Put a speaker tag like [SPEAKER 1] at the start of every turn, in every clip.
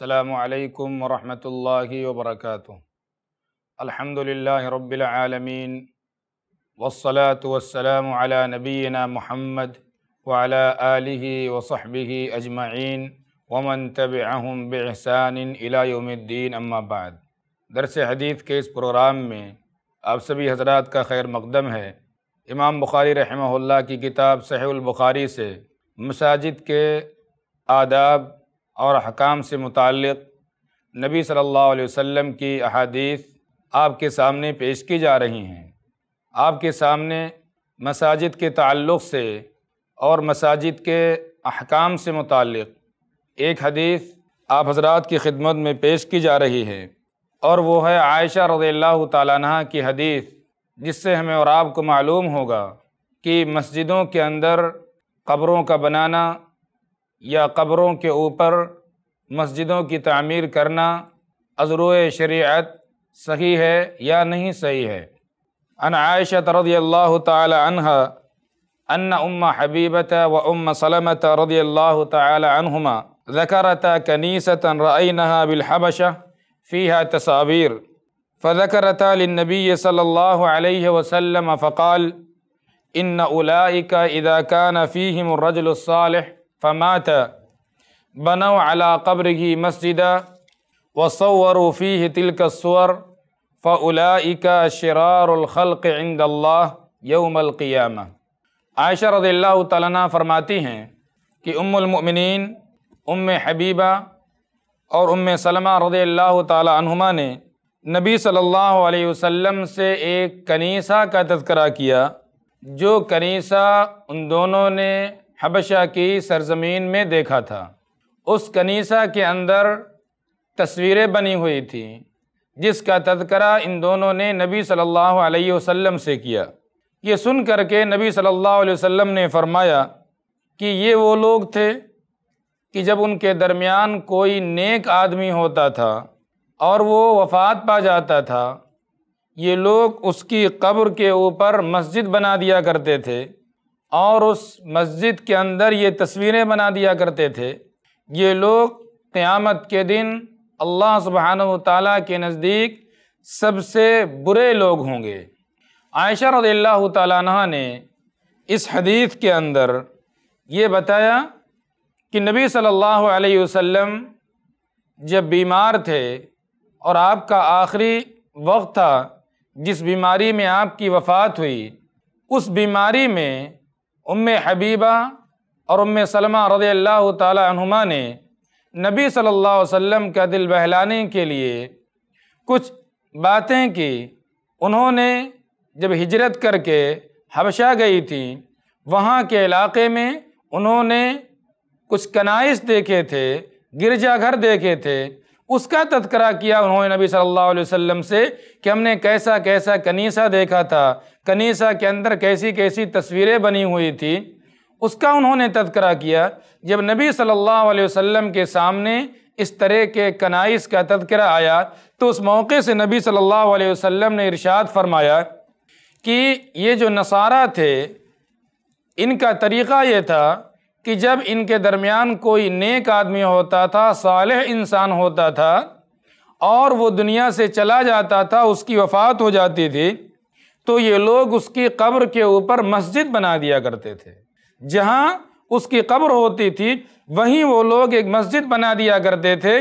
[SPEAKER 1] السلام علیکم ورحمۃ اللہ وبرکاتہ الحمد للہ رب العالمین والصلاة والسلام علی نبینا محمد وعلى آلہ وصحبہ اجمعین ومن تبعهم بإحسان الى یوم الدین اما بعد درس حدیث کے اس پروگرام میں آپ سبھی حضرات کا خیر مقدم ہے امام بخاری رحمہ اللہ کی کتاب صحیح البخاری سے مساجد کے آداب اور حکام سے متعلق نبی صلی اللہ علیہ وسلم کی احادیث آپ کے سامنے پیش کی جا رہی ہیں آپ کے سامنے مساجد کے تعلق سے اور مساجد کے احکام سے متعلق ایک حدیث آپ حضرات کی خدمت میں پیش کی جا رہی ہے اور وہ ہے عائشہ رضی اللہ تعالیٰ عنہ کی حدیث جس سے ہمیں اور آپ کو معلوم ہوگا کہ مسجدوں کے اندر قبروں کا بنانا یا قبروں کے اوپر مسجدوں کی تعمیر کرنا عذرو شریعت صحیح ہے یا نہیں صحیح ہے ان عائشہ رضی اللہ تعالی عنہ ان ام حبیبت و ام سلمت رضی اللہ تعالی عنہما ذکرت کنیست رأینہا بالحبشہ فیہا تصابیر فذکرت للنبی صلی اللہ علیہ وسلم فقال ان اذا کان فیہم الرجل الصالح فمات بنو و علا قبر ہی مسجدہ وصو روفی تلک سور فعلا شرار الخلق عند اللہ یم القیامہ عائشہ رضی اللہ تعالیٰ فرماتی ہیں کہ ام المؤمنین ام حبیبہ اور ام سلمہ رضی اللہ تعالیٰ عنہما نے نبی صلی اللہ علیہ وسلم سے ایک کنیسہ کا تذکرہ کیا جو کنیسہ ان دونوں نے حبشہ کی سرزمین میں دیکھا تھا اس کنیسہ کے اندر تصویریں بنی ہوئی تھیں جس کا تذکرہ ان دونوں نے نبی صلی اللہ علیہ وسلم سے کیا یہ سن کر کے نبی صلی اللہ علیہ وسلم نے فرمایا کہ یہ وہ لوگ تھے کہ جب ان کے درمیان کوئی نیک آدمی ہوتا تھا اور وہ وفات پا جاتا تھا یہ لوگ اس کی قبر کے اوپر مسجد بنا دیا کرتے تھے اور اس مسجد کے اندر یہ تصویریں بنا دیا کرتے تھے یہ لوگ قیامت کے دن اللہ سبحانہ و تعالیٰ کے نزدیک سب سے برے لوگ ہوں گے عائشہ رضی اللہ تعالیٰ عنہ نے اس حدیث کے اندر یہ بتایا کہ نبی صلی اللہ علیہ وسلم جب بیمار تھے اور آپ کا آخری وقت تھا جس بیماری میں آپ کی وفات ہوئی اس بیماری میں ام حبیبہ اور ام سلمہ رضی اللہ تعالی عنہما نے نبی صلی اللہ علیہ وسلم کا دل بہلانے کے لیے کچھ باتیں کی انہوں نے جب ہجرت کر کے حبشہ گئی تھیں وہاں کے علاقے میں انہوں نے کچھ کنائس دیکھے تھے گرجا گھر دیکھے تھے اس کا تذکرہ کیا انہوں نے نبی صلی اللہ علیہ وسلم سے کہ ہم نے کیسا کیسا کنیسہ دیکھا تھا کنیسہ کے اندر کیسی کیسی تصویریں بنی ہوئی تھی اس کا انہوں نے تذکرہ کیا جب نبی صلی اللہ علیہ وسلم کے سامنے اس طرح کے کنائس کا تذکرہ آیا تو اس موقع سے نبی صلی اللہ علیہ وسلم نے ارشاد فرمایا کہ یہ جو نصارہ تھے ان کا طریقہ یہ تھا کہ جب ان کے درمیان کوئی نیک آدمی ہوتا تھا صالح انسان ہوتا تھا اور وہ دنیا سے چلا جاتا تھا اس کی وفات ہو جاتی تھی تو یہ لوگ اس کی قبر کے اوپر مسجد بنا دیا کرتے تھے جہاں اس کی قبر ہوتی تھی وہیں وہ لوگ ایک مسجد بنا دیا کرتے تھے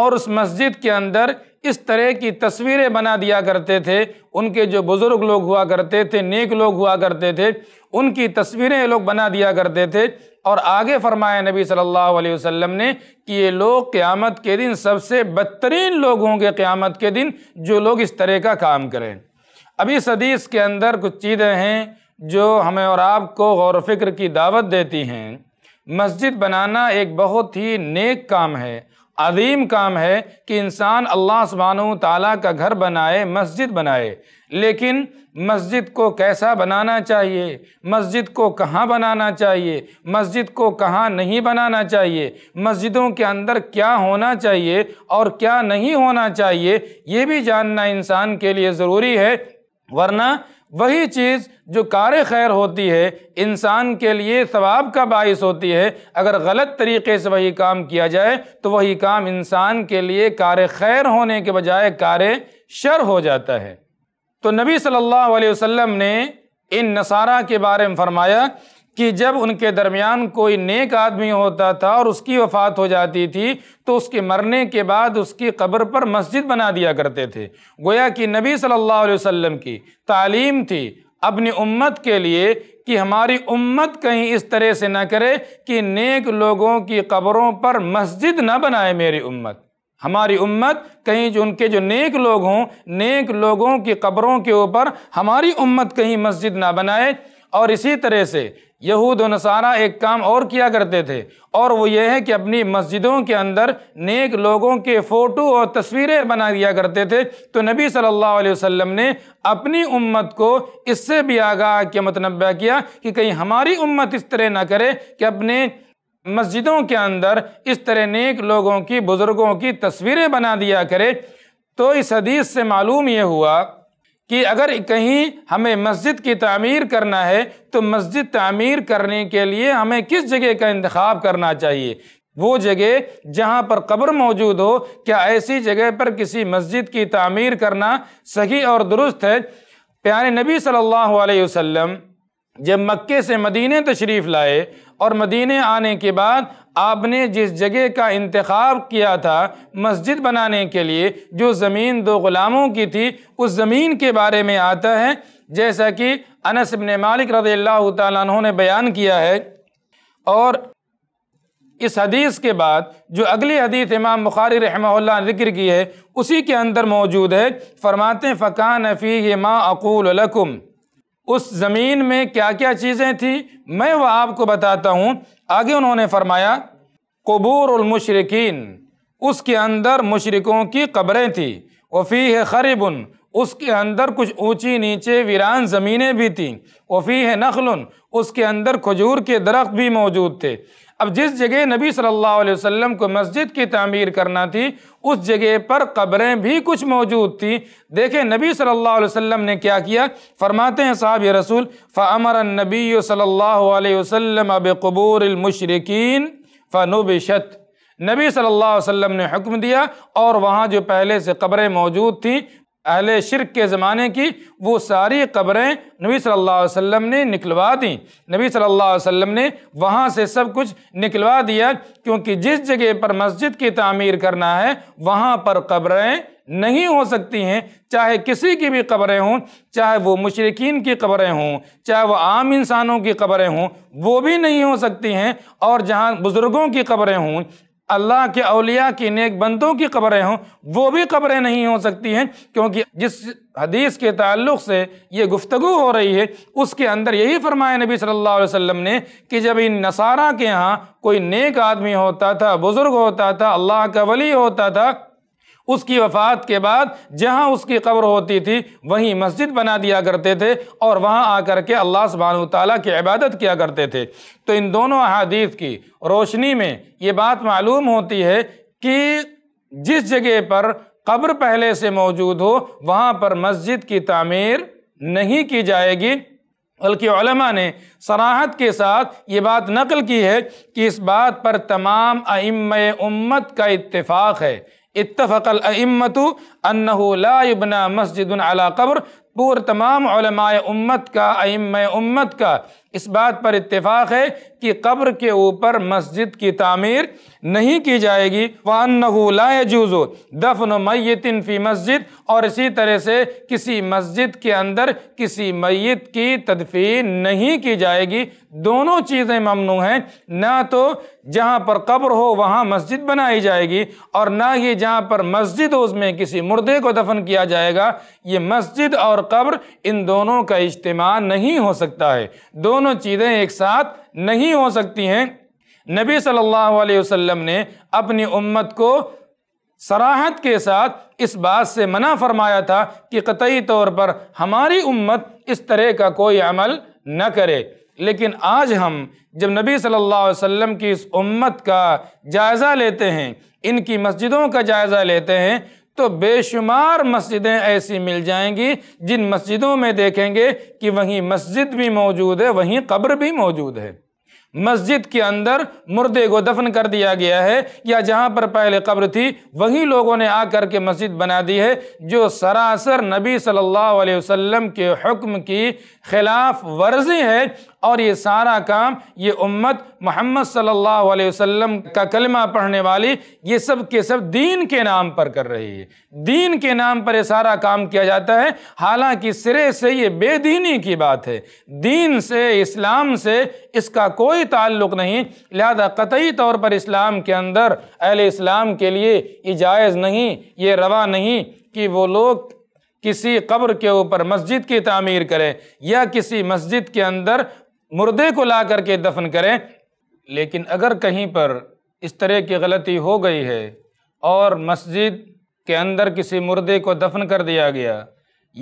[SPEAKER 1] اور اس مسجد کے اندر اس طرح کی تصویریں بنا دیا کرتے تھے ان کے جو بزرگ لوگ ہوا کرتے تھے نیک لوگ ہوا کرتے تھے ان کی تصویریں لوگ بنا دیا کرتے تھے اور آگے فرمائے نبی صلی اللہ علیہ وسلم نے کہ یہ لوگ قیامت کے دن سب سے بدترین لوگ ہوں گے قیامت کے دن جو لوگ اس طرح کا کام کریں ابھی اس حدیث کے اندر کچھ چیزیں ہیں جو ہمیں اور آپ کو غور و فکر کی دعوت دیتی ہیں مسجد بنانا ایک بہت ہی نیک کام ہے عظیم کام ہے کہ انسان اللہ سبحانہ تعالیٰ کا گھر بنائے مسجد بنائے لیکن مسجد کو کیسا بنانا چاہیے مسجد کو کہاں بنانا چاہیے مسجد کو کہاں نہیں بنانا چاہیے مسجدوں کے اندر کیا ہونا چاہیے اور کیا نہیں ہونا چاہیے یہ بھی جاننا انسان کے لیے ضروری ہے ورنہ وہی چیز جو کار خیر ہوتی ہے انسان کے لیے ثواب کا باعث ہوتی ہے اگر غلط طریقے سے وہی کام کیا جائے تو وہی کام انسان کے لیے کار خیر ہونے کے بجائے کار شر ہو جاتا ہے تو نبی صلی اللہ علیہ وسلم نے ان نصارہ کے بارے میں فرمایا کہ جب ان کے درمیان کوئی نیک آدمی ہوتا تھا اور اس کی وفات ہو جاتی تھی تو اس کے مرنے کے بعد اس کی قبر پر مسجد بنا دیا کرتے تھے گویا کہ نبی صلی اللہ علیہ وسلم کی تعلیم تھی اپنی امت کے لیے کہ ہماری امت کہیں اس طرح سے نہ کرے کہ نیک لوگوں کی قبروں پر مسجد نہ بنائے میری امت ہماری امت کہیں جو ان کے جو نیک لوگ ہوں نیک لوگوں کی قبروں کے اوپر ہماری امت کہیں مسجد نہ بنائے اور اسی طرح سے یہود و نصارہ ایک کام اور کیا کرتے تھے اور وہ یہ ہے کہ اپنی مسجدوں کے اندر نیک لوگوں کے فوٹو اور تصویریں بنا دیا کرتے تھے تو نبی صلی اللہ علیہ وسلم نے اپنی امت کو اس سے بھی آگاہ کے متنبع کیا کہ کہیں ہماری امت اس طرح نہ کرے کہ اپنے مسجدوں کے اندر اس طرح نیک لوگوں کی بزرگوں کی تصویریں بنا دیا کرے تو اس حدیث سے معلوم یہ ہوا کہ اگر کہیں ہمیں مسجد کی تعمیر کرنا ہے تو مسجد تعمیر کرنے کے لیے ہمیں کس جگہ کا انتخاب کرنا چاہیے وہ جگہ جہاں پر قبر موجود ہو کیا ایسی جگہ پر کسی مسجد کی تعمیر کرنا صحیح اور درست ہے پیارے نبی صلی اللہ علیہ وسلم جب مکے سے مدینہ تشریف لائے اور مدینہ آنے کے بعد آپ نے جس جگہ کا انتخاب کیا تھا مسجد بنانے کے لیے جو زمین دو غلاموں کی تھی اس زمین کے بارے میں آتا ہے جیسا کہ انس بن مالک رضی اللہ تعالیٰ عنہ نے بیان کیا ہے اور اس حدیث کے بعد جو اگلی حدیث امام بخاری رحمہ اللہ نے ذکر کی ہے اسی کے اندر موجود ہے فرماتے فقان فی ما اقول لکم اس زمین میں کیا کیا چیزیں تھیں میں وہ آپ کو بتاتا ہوں آگے انہوں نے فرمایا قبور المشرقین اس کے اندر مشرقوں کی قبریں تھیں وفی ہے خریبن اس کے اندر کچھ اونچی نیچے ویران زمینیں بھی تھیں وفی ہے نخل اس کے اندر کھجور کے درخت بھی موجود تھے اب جس جگہ نبی صلی اللہ علیہ وسلم کو مسجد کی تعمیر کرنا تھی اس جگہ پر قبریں بھی کچھ موجود تھیں دیکھیں نبی صلی اللہ علیہ وسلم نے کیا کیا فرماتے ہیں صاحب رسول فعمر نبی صلی اللہ علیہ وسلم سلم قبور المشرقین ف نبی صلی اللہ علیہ وسلم نے حکم دیا اور وہاں جو پہلے سے قبریں موجود تھیں اہل شرک کے زمانے کی وہ ساری قبریں نبی صلی اللہ علیہ وسلم نے نکلوا دیں نبی صلی اللہ علیہ وسلم نے وہاں سے سب کچھ نکلوا دیا کیونکہ جس جگہ پر مسجد کی تعمیر کرنا ہے وہاں پر قبریں نہیں ہو سکتی ہیں چاہے کسی کی بھی قبریں ہوں چاہے وہ مشرقین کی قبریں ہوں چاہے وہ عام انسانوں کی قبریں ہوں وہ بھی نہیں ہو سکتی ہیں اور جہاں بزرگوں کی قبریں ہوں اللہ کے اولیاء کی نیک بندوں کی قبریں ہوں وہ بھی قبریں نہیں ہو سکتی ہیں کیونکہ جس حدیث کے تعلق سے یہ گفتگو ہو رہی ہے اس کے اندر یہی فرمایا نبی صلی اللہ علیہ وسلم نے کہ جب ان نصارہ کے ہاں کوئی نیک آدمی ہوتا تھا بزرگ ہوتا تھا اللہ کا ولی ہوتا تھا اس کی وفات کے بعد جہاں اس کی قبر ہوتی تھی وہیں مسجد بنا دیا کرتے تھے اور وہاں آ کر کے اللہ سبحانہ تعالیٰ کی عبادت کیا کرتے تھے تو ان دونوں احادیث کی روشنی میں یہ بات معلوم ہوتی ہے کہ جس جگہ پر قبر پہلے سے موجود ہو وہاں پر مسجد کی تعمیر نہیں کی جائے گی بلکہ علماء نے صراحت کے ساتھ یہ بات نقل کی ہے کہ اس بات پر تمام ائمہ امت کا اتفاق ہے اتفق الامت انہو لا یبنا مسجد قبر پور تمام علماء امت کا ائمہ امت کا اس بات پر اتفاق ہے کہ قبر کے اوپر مسجد کی تعمیر نہیں کی جائے گی وَأَنَّهُ لَا يَجُوزُ دَفْنُ دفن فِي مَسْجِد مسجد اور اسی طرح سے کسی مسجد کے اندر کسی میت کی تدفین نہیں کی جائے گی دونوں چیزیں ممنوع ہیں نہ تو جہاں پر قبر ہو وہاں مسجد بنائی جائے گی اور نہ ہی جہاں پر مسجد ہو اس میں کسی مردے کو دفن کیا جائے گا یہ مسجد اور قبر ان دونوں کا اجتماع نہیں ہو سکتا ہے دونوں دونوں چیزیں ایک ساتھ نہیں ہو سکتی ہیں نبی صلی اللہ علیہ وسلم نے اپنی امت کو سراحت کے ساتھ اس بات سے منع فرمایا تھا کہ قطعی طور پر ہماری امت اس طرح کا کوئی عمل نہ کرے لیکن آج ہم جب نبی صلی اللہ علیہ وسلم کی اس امت کا جائزہ لیتے ہیں ان کی مسجدوں کا جائزہ لیتے ہیں تو بے شمار مسجدیں ایسی مل جائیں گی جن مسجدوں میں دیکھیں گے کہ وہیں مسجد بھی موجود ہے وہیں قبر بھی موجود ہے مسجد کے اندر مردے کو دفن کر دیا گیا ہے یا جہاں پر پہلے قبر تھی وہیں لوگوں نے آ کر کے مسجد بنا دی ہے جو سراسر نبی صلی اللہ علیہ وسلم کے حکم کی خلاف ورزی ہے اور یہ سارا کام یہ امت محمد صلی اللہ علیہ وسلم کا کلمہ پڑھنے والی یہ سب کے سب دین کے نام پر کر رہی ہے دین کے نام پر یہ سارا کام کیا جاتا ہے حالانکہ سرے سے یہ بے دینی کی بات ہے دین سے اسلام سے اس کا کوئی تعلق نہیں لہذا قطعی طور پر اسلام کے اندر اہل اسلام کے لیے یہ جائز نہیں یہ روا نہیں کہ وہ لوگ کسی قبر کے اوپر مسجد کی تعمیر کریں یا کسی مسجد کے اندر مردے کو لا کر کے دفن کریں لیکن اگر کہیں پر اس طرح کی غلطی ہو گئی ہے اور مسجد کے اندر کسی مردے کو دفن کر دیا گیا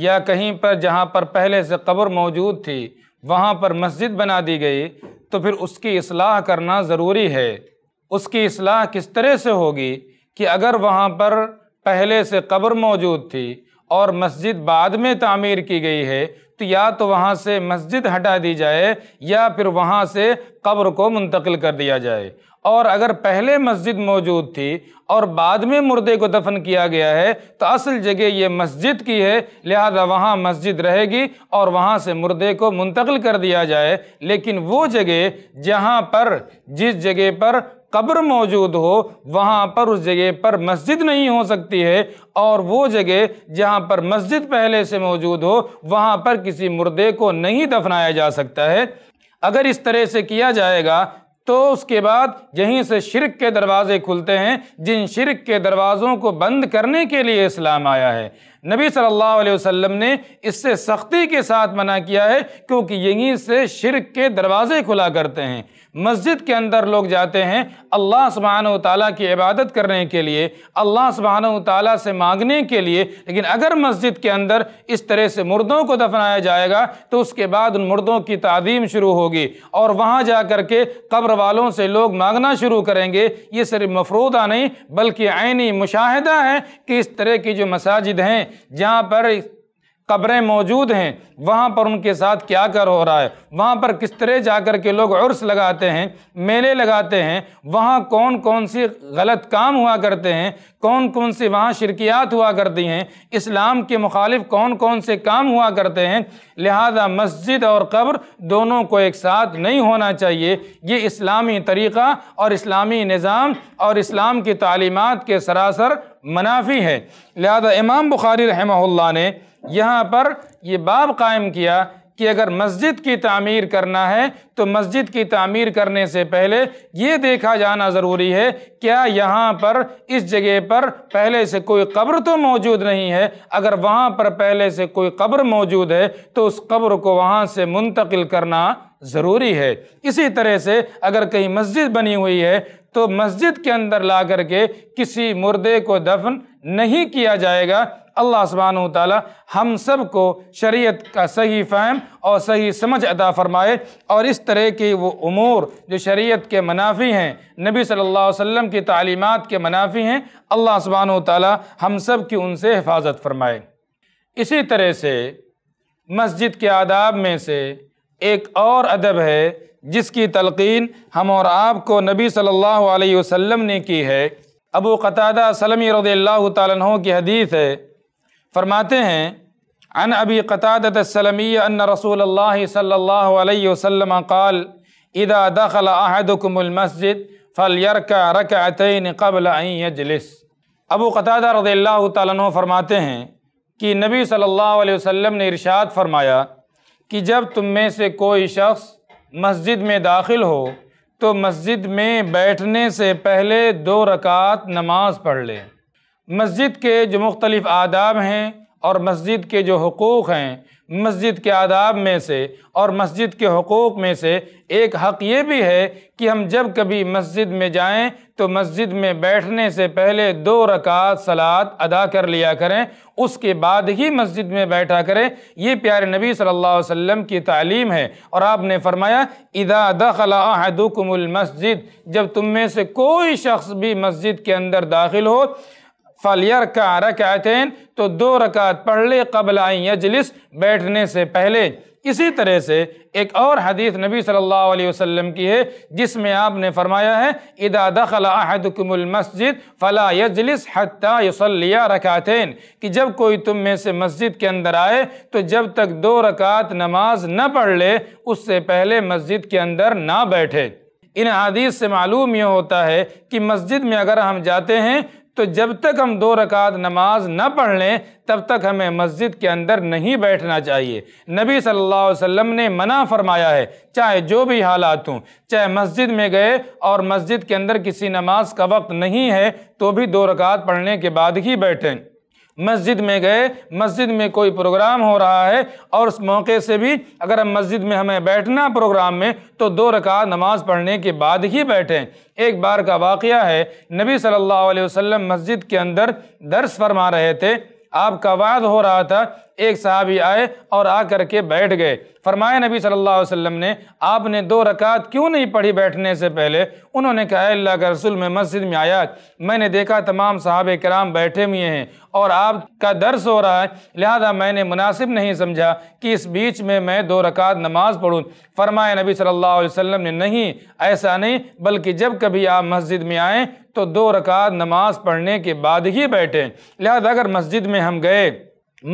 [SPEAKER 1] یا کہیں پر جہاں پر پہلے سے قبر موجود تھی وہاں پر مسجد بنا دی گئی تو پھر اس کی اصلاح کرنا ضروری ہے اس کی اصلاح کس طرح سے ہوگی کہ اگر وہاں پر پہلے سے قبر موجود تھی اور مسجد بعد میں تعمیر کی گئی ہے تو یا تو وہاں سے مسجد ہٹا دی جائے یا پھر وہاں سے قبر کو منتقل کر دیا جائے اور اگر پہلے مسجد موجود تھی اور بعد میں مردے کو دفن کیا گیا ہے تو اصل جگہ یہ مسجد کی ہے لہذا وہاں مسجد رہے گی اور وہاں سے مردے کو منتقل کر دیا جائے لیکن وہ جگہ جہاں پر جس جگہ پر قبر موجود ہو وہاں پر اس جگہ پر مسجد نہیں ہو سکتی ہے اور وہ جگہ جہاں پر مسجد پہلے سے موجود ہو وہاں پر کسی مردے کو نہیں دفنایا جا سکتا ہے اگر اس طرح سے کیا جائے گا تو اس کے بعد یہیں سے شرک کے دروازے کھلتے ہیں جن شرک کے دروازوں کو بند کرنے کے لیے اسلام آیا ہے نبی صلی اللہ علیہ وسلم نے اس سے سختی کے ساتھ منع کیا ہے کیونکہ یہیں سے شرک کے دروازے کھلا کرتے ہیں مسجد کے اندر لوگ جاتے ہیں اللہ سبحانہ و تعالیٰ کی عبادت کرنے کے لیے اللہ سبحانہ و تعالیٰ سے مانگنے کے لیے لیکن اگر مسجد کے اندر اس طرح سے مردوں کو دفنایا جائے گا تو اس کے بعد ان مردوں کی تعدیم شروع ہوگی اور وہاں جا کر کے قبر والوں سے لوگ مانگنا شروع کریں گے یہ صرف مفروضہ نہیں بلکہ عینی مشاہدہ ہے کہ اس طرح کی جو مساجد ہیں جہاں پر قبریں موجود ہیں وہاں پر ان کے ساتھ کیا کر ہو رہا ہے وہاں پر کس طرح جا کر کے لوگ عرص لگاتے ہیں میلے لگاتے ہیں وہاں کون کون سی غلط کام ہوا کرتے ہیں کون کون سی وہاں شرکیات ہوا کرتی ہیں اسلام کے مخالف کون کون سے کام ہوا کرتے ہیں لہذا مسجد اور قبر دونوں کو ایک ساتھ نہیں ہونا چاہیے یہ اسلامی طریقہ اور اسلامی نظام اور اسلام کی تعلیمات کے سراسر منافی ہے لہذا امام بخاری رحمہ اللہ نے یہاں پر یہ باب قائم کیا کہ اگر مسجد کی تعمیر کرنا ہے تو مسجد کی تعمیر کرنے سے پہلے یہ دیکھا جانا ضروری ہے کیا یہاں پر اس جگہ پر پہلے سے کوئی قبر تو موجود نہیں ہے اگر وہاں پر پہلے سے کوئی قبر موجود ہے تو اس قبر کو وہاں سے منتقل کرنا ضروری ہے اسی طرح سے اگر کہیں مسجد بنی ہوئی ہے تو مسجد کے اندر لا کر کے کسی مردے کو دفن نہیں کیا جائے گا اللہ سبحانہ ہم سب کو شریعت کا صحیح فہم اور صحیح سمجھ ادا فرمائے اور اس طرح کی وہ امور جو شریعت کے منافی ہیں نبی صلی اللہ علیہ وسلم کی تعلیمات کے منافی ہیں اللہ سبحانہ و ہم سب کی ان سے حفاظت فرمائے اسی طرح سے مسجد کے آداب میں سے ایک اور ادب ہے جس کی تلقین ہم اور آپ کو نبی صلی اللہ علیہ وسلم نے کی ہے ابو قطادہ سلمی رضی اللہ عنہ کی حدیث ہے فرماتے ہیں ان ابی قطادت السلمی ان رسول اللہ صلی اللہ علیہ وسلم قال اذا دخل احدكم المسجد فلیرکع رکعتین قبل ان یجلس ابو قطادہ رضی اللہ تعالیٰ عنہ فرماتے ہیں کہ نبی صلی اللہ علیہ وسلم نے ارشاد فرمایا کہ جب تم میں سے کوئی شخص مسجد میں داخل ہو تو مسجد میں بیٹھنے سے پہلے دو رکعت نماز پڑھ لے مسجد کے جو مختلف آداب ہیں اور مسجد کے جو حقوق ہیں مسجد کے آداب میں سے اور مسجد کے حقوق میں سے ایک حق یہ بھی ہے کہ ہم جب کبھی مسجد میں جائیں تو مسجد میں بیٹھنے سے پہلے دو رکعت سلاد ادا کر لیا کریں اس کے بعد ہی مسجد میں بیٹھا کریں یہ پیارے نبی صلی اللہ علیہ وسلم کی تعلیم ہے اور آپ نے فرمایا اذا دخل احدکم المسجد جب تم میں سے کوئی شخص بھی مسجد کے اندر داخل ہو فلیر کا تو دو رکعت پڑھ لے قبل آئیں یجلس بیٹھنے سے پہلے اسی طرح سے ایک اور حدیث نبی صلی اللہ علیہ وسلم کی ہے جس میں آپ نے فرمایا ہے فلاح فَلَا يَجْلِسْ حَتَّى يُصَلِّيَا ہیں کہ جب کوئی تم میں سے مسجد کے اندر آئے تو جب تک دو رکعت نماز نہ پڑھ لے اس سے پہلے مسجد کے اندر نہ بیٹھے ان حدیث سے معلوم یہ ہوتا ہے کہ مسجد میں اگر ہم جاتے ہیں تو جب تک ہم دو رکعت نماز نہ پڑھ لیں تب تک ہمیں مسجد کے اندر نہیں بیٹھنا چاہیے نبی صلی اللہ علیہ وسلم نے منع فرمایا ہے چاہے جو بھی حالات ہوں چاہے مسجد میں گئے اور مسجد کے اندر کسی نماز کا وقت نہیں ہے تو بھی دو رکعت پڑھنے کے بعد ہی بیٹھیں مسجد میں گئے مسجد میں کوئی پروگرام ہو رہا ہے اور اس موقع سے بھی اگر ہم مسجد میں ہمیں بیٹھنا پروگرام میں تو دو رکعہ نماز پڑھنے کے بعد ہی بیٹھیں ایک بار کا واقعہ ہے نبی صلی اللہ علیہ وسلم مسجد کے اندر درس فرما رہے تھے آپ کا وعد ہو رہا تھا ایک صحابی آئے اور آ کر کے بیٹھ گئے فرمایا نبی صلی اللہ علیہ وسلم نے آپ نے دو رکعت کیوں نہیں پڑھی بیٹھنے سے پہلے انہوں نے کہا اللہ کا رسول میں مسجد میں آیا میں نے دیکھا تمام صحابہ کرام بیٹھے ہوئے ہیں اور آپ کا درس ہو رہا ہے لہذا میں نے مناسب نہیں سمجھا کہ اس بیچ میں میں دو رکعت نماز پڑھوں فرمایا نبی صلی اللہ علیہ وسلم نے نہیں ایسا نہیں بلکہ جب کبھی آپ مسجد میں آئیں تو دو رکعت نماز پڑھنے کے بعد ہی بیٹھیں لہذا اگر مسجد میں ہم گئے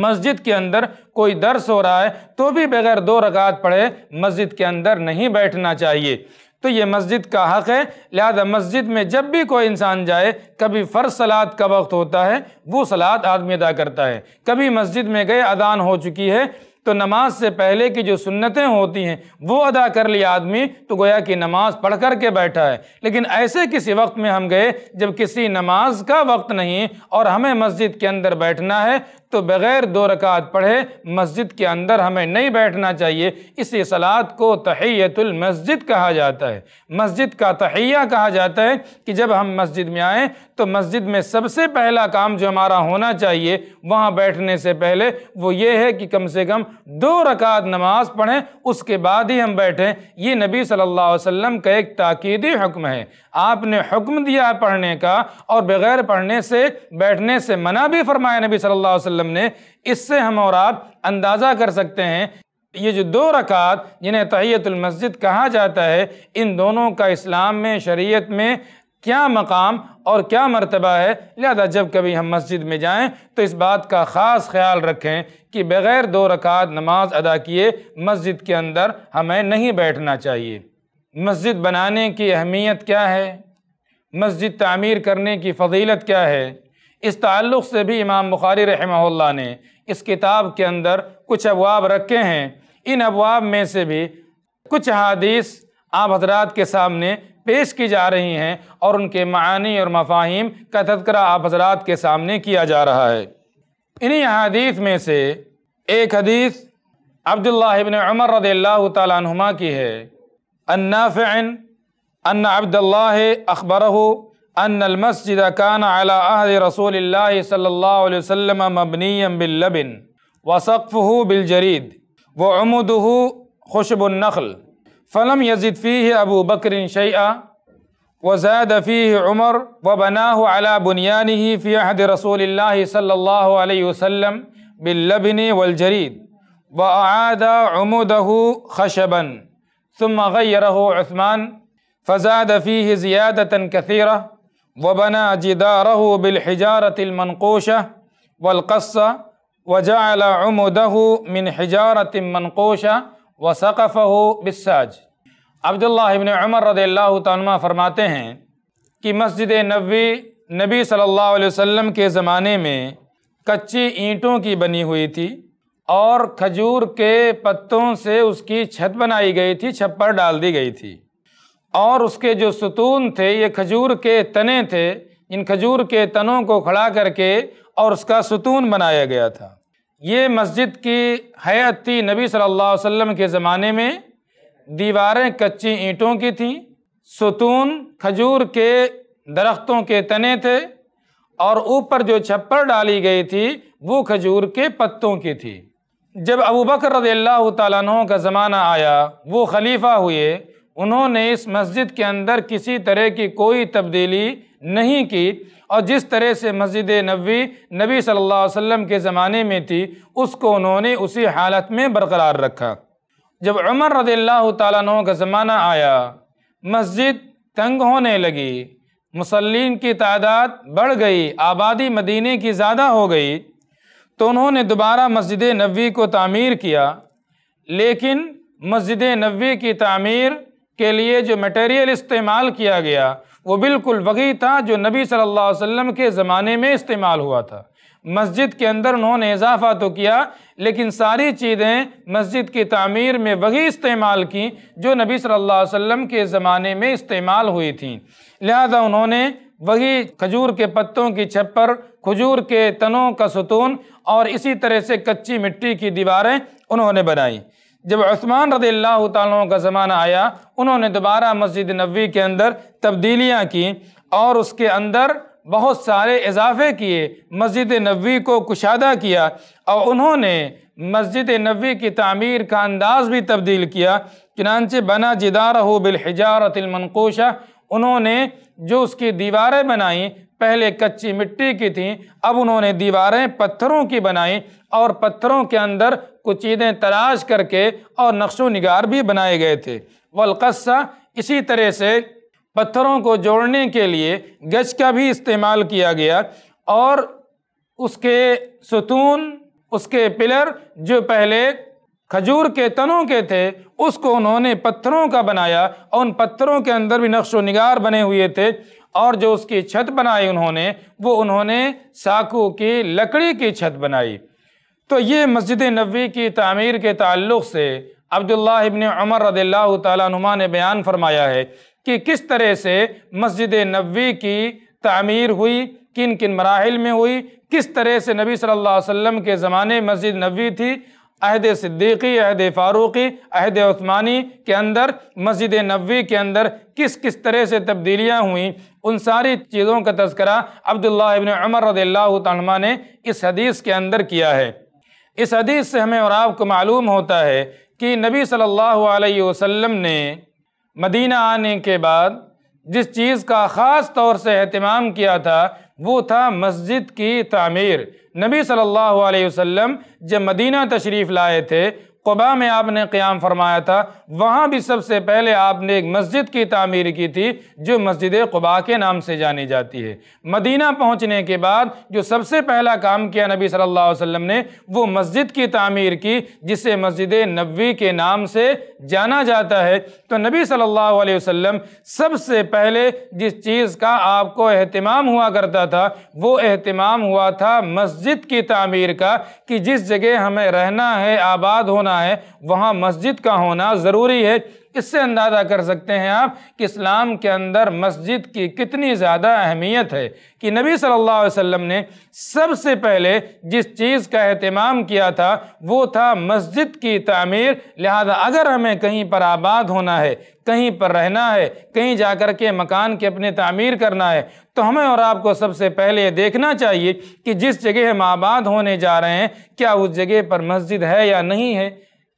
[SPEAKER 1] مسجد کے اندر کوئی درس ہو رہا ہے تو بھی بغیر دو رکعت پڑھے مسجد کے اندر نہیں بیٹھنا چاہیے تو یہ مسجد کا حق ہے لہذا مسجد میں جب بھی کوئی انسان جائے کبھی فرض سلاد کا وقت ہوتا ہے وہ سلاد آدمی ادا کرتا ہے کبھی مسجد میں گئے ادان ہو چکی ہے تو نماز سے پہلے کی جو سنتیں ہوتی ہیں وہ ادا کر لیا آدمی تو گویا کہ نماز پڑھ کر کے بیٹھا ہے لیکن ایسے کسی وقت میں ہم گئے جب کسی نماز کا وقت نہیں اور ہمیں مسجد کے اندر بیٹھنا ہے تو بغیر دو رکعت پڑھے مسجد کے اندر ہمیں نہیں بیٹھنا چاہیے اسی صلات کو تحیت المسجد کہا جاتا ہے مسجد کا تحیہ کہا جاتا ہے کہ جب ہم مسجد میں آئیں تو مسجد میں سب سے پہلا کام جو ہمارا ہونا چاہیے وہاں بیٹھنے سے پہلے وہ یہ ہے کہ کم سے کم دو رکعت نماز پڑھیں اس کے بعد ہی ہم بیٹھیں یہ نبی صلی اللہ علیہ وسلم کا ایک تاکیدی حکم ہے آپ نے حکم دیا ہے پڑھنے کا اور بغیر پڑھنے سے بیٹھنے سے منع بھی فرمایا نبی صلی اللہ علیہ وسلم نے اس سے ہم اور آپ اندازہ کر سکتے ہیں یہ جو دو رکعت جنہیں تحیت المسجد کہا جاتا ہے ان دونوں کا اسلام میں شریعت میں کیا مقام اور کیا مرتبہ ہے لہذا جب کبھی ہم مسجد میں جائیں تو اس بات کا خاص خیال رکھیں کہ بغیر دو رکعت نماز ادا کیے مسجد کے اندر ہمیں نہیں بیٹھنا چاہیے مسجد بنانے کی اہمیت کیا ہے مسجد تعمیر کرنے کی فضیلت کیا ہے اس تعلق سے بھی امام بخاری رحمہ اللہ نے اس کتاب کے اندر کچھ ابواب رکھے ہیں ان ابواب میں سے بھی کچھ حادیث آپ حضرات کے سامنے پیش کی جا رہی ہیں اور ان کے معانی اور مفاہیم کا تذکرہ آپ حضرات کے سامنے کیا جا رہا ہے انہی حدیث میں سے ایک حدیث عبداللہ ابن عمر رضی اللہ تعالیٰ عنہما کی ہے النافع أن عبد الله أخبره أن المسجد كان على عهد رسول الله صلى الله عليه وسلم مبنيا باللبن وسقفه بالجريد وعمده خشب النخل فلم يزد فيه أبو بكر شيئا وزاد فيه عمر وبناه على بنيانه في عهد رسول الله صلى الله عليه وسلم باللبن والجريد وأعاد عموده خشبا ثم غیرہ عثمان فزاد فیہ زیادتا کثیرہ وبنا جدارہ بالحجارت المنقوشہ والقصہ وجعل عمدہ من حجارت منقوشہ وسقفہ بالساج عبداللہ ابن عمر رضی اللہ تعالیٰ فرماتے ہیں کہ مسجد نبی نبی صلی اللہ علیہ وسلم کے زمانے میں کچی اینٹوں کی بنی ہوئی تھی اور کھجور کے پتوں سے اس کی چھت بنائی گئی تھی چھپر ڈال دی گئی تھی اور اس کے جو ستون تھے یہ کھجور کے تنے تھے ان کھجور کے تنوں کو کھڑا کر کے اور اس کا ستون بنایا گیا تھا یہ مسجد کی تھی نبی صلی اللہ علیہ وسلم کے زمانے میں دیواریں کچی اینٹوں کی تھیں ستون کھجور کے درختوں کے تنے تھے اور اوپر جو چھپر ڈالی گئی تھی وہ کھجور کے پتوں کی تھی جب ابو بکر رضی اللہ تعالیٰ عنہ کا زمانہ آیا وہ خلیفہ ہوئے انہوں نے اس مسجد کے اندر کسی طرح کی کوئی تبدیلی نہیں کی اور جس طرح سے مسجد نبوی نبی صلی اللہ علیہ وسلم کے زمانے میں تھی اس کو انہوں نے اسی حالت میں برقرار رکھا جب عمر رضی اللہ تعالیٰ عنہ کا زمانہ آیا مسجد تنگ ہونے لگی مسلین کی تعداد بڑھ گئی آبادی مدینے کی زیادہ ہو گئی تو انہوں نے دوبارہ مسجد نبوی کو تعمیر کیا لیکن مسجد نبوی کی تعمیر کے لیے جو مٹیریل استعمال کیا گیا وہ بالکل وہی تھا جو نبی صلی اللہ علیہ وسلم کے زمانے میں استعمال ہوا تھا مسجد کے اندر انہوں نے اضافہ تو کیا لیکن ساری چیزیں مسجد کی تعمیر میں وہی استعمال کی جو نبی صلی اللہ علیہ وسلم کے زمانے میں استعمال ہوئی تھیں لہذا انہوں نے وہی کھجور کے پتوں کی چھپر کھجور کے تنوں کا ستون اور اسی طرح سے کچی مٹی کی دیواریں انہوں نے بنائیں جب عثمان رضی اللہ تعالیٰ کا زمانہ آیا انہوں نے دوبارہ مسجد نبوی کے اندر تبدیلیاں کیں اور اس کے اندر بہت سارے اضافے کیے مسجد نبوی کو کشادہ کیا اور انہوں نے مسجد نبی کی تعمیر کا انداز بھی تبدیل کیا چنانچہ بنا جدارہ بالحجارت المنقوشہ انہوں نے جو اس کی دیواریں بنائیں پہلے کچی مٹی کی تھیں اب انہوں نے دیواریں پتھروں کی بنائیں اور پتھروں کے اندر کچھ چیزیں تلاش کر کے اور نقش و نگار بھی بنائے گئے تھے ولقصہ اسی طرح سے پتھروں کو جوڑنے کے لیے گچ کا بھی استعمال کیا گیا اور اس کے ستون اس کے پلر جو پہلے کھجور کے تنوں کے تھے اس کو انہوں نے پتھروں کا بنایا اور ان پتھروں کے اندر بھی نقش و نگار بنے ہوئے تھے اور جو اس کی چھت بنائی انہوں نے وہ انہوں نے ساکو کی لکڑی کی چھت بنائی تو یہ مسجد نبوی کی تعمیر کے تعلق سے عبداللہ ابن عمر رضی اللہ تعالیٰ نما نے بیان فرمایا ہے کہ کس طرح سے مسجد نبوی کی تعمیر ہوئی کن کن مراحل میں ہوئی کس طرح سے نبی صلی اللہ علیہ وسلم کے زمانے مسجد نبوی تھی عہد صدیقی عہد فاروقی عہد عثمانی کے اندر مسجد نبوی کے اندر کس کس طرح سے تبدیلیاں ہوئیں ان ساری چیزوں کا تذکرہ عبداللہ ابن عمر رضی اللہ تعالیٰ نے اس حدیث کے اندر کیا ہے اس حدیث سے ہمیں اور آپ کو معلوم ہوتا ہے کہ نبی صلی اللہ علیہ وسلم نے مدینہ آنے کے بعد جس چیز کا خاص طور سے اہتمام کیا تھا وہ تھا مسجد کی تعمیر نبی صلی اللہ علیہ وسلم جب مدینہ تشریف لائے تھے قبا میں آپ نے قیام فرمایا تھا وہاں بھی سب سے پہلے آپ نے ایک مسجد کی تعمیر کی تھی جو مسجد قبا کے نام سے جانی جاتی ہے مدینہ پہنچنے کے بعد جو سب سے پہلا کام کیا نبی صلی اللہ علیہ وسلم نے وہ مسجد کی تعمیر کی جسے مسجد نبوی کے نام سے جانا جاتا ہے تو نبی صلی اللہ علیہ وسلم سب سے پہلے جس چیز کا آپ کو اہتمام ہوا کرتا تھا وہ اہتمام ہوا تھا مسجد کی تعمیر کا کہ جس جگہ ہمیں رہنا ہے آباد ہونا ہے وہاں مسجد کا ہونا ضروری ہے اس سے اندازہ کر سکتے ہیں آپ کہ اسلام کے اندر مسجد کی کتنی زیادہ اہمیت ہے کہ نبی صلی اللہ علیہ وسلم نے سب سے پہلے جس چیز کا اہتمام کیا تھا وہ تھا مسجد کی تعمیر لہذا اگر ہمیں کہیں پر آباد ہونا ہے کہیں پر رہنا ہے کہیں جا کر کے مکان کے اپنے تعمیر کرنا ہے تو ہمیں اور آپ کو سب سے پہلے دیکھنا چاہیے کہ جس جگہ ہم آباد ہونے جا رہے ہیں کیا اس جگہ پر مسجد ہے یا نہیں ہے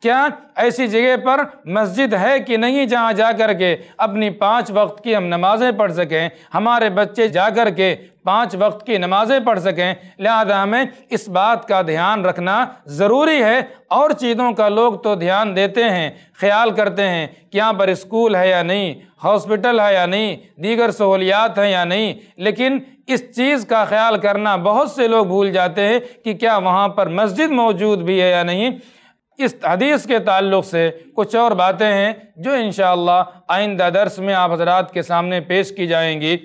[SPEAKER 1] کیا ایسی جگہ پر مسجد ہے کہ نہیں جہاں جا کر کے اپنی پانچ وقت کی ہم نمازیں پڑھ سکیں ہمارے بچے جا کر کے پانچ وقت کی نمازیں پڑھ سکیں لہذا ہمیں اس بات کا دھیان رکھنا ضروری ہے اور چیزوں کا لوگ تو دھیان دیتے ہیں خیال کرتے ہیں کہ یہاں پر اسکول ہے یا نہیں ہاسپٹل ہے یا نہیں دیگر سہولیات ہیں یا نہیں لیکن اس چیز کا خیال کرنا بہت سے لوگ بھول جاتے ہیں کہ کیا وہاں پر مسجد موجود بھی ہے یا نہیں اس حدیث کے تعلق سے کچھ اور باتیں ہیں جو انشاءاللہ آئندہ درس میں آپ حضرات کے سامنے پیش کی جائیں گی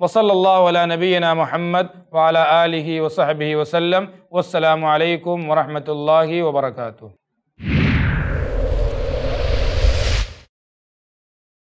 [SPEAKER 1] وصل اللہ علیہ نبینا محمد وعلا آلہ وصحبہ وسلم والسلام علیکم ورحمۃ اللہ وبرکاتہ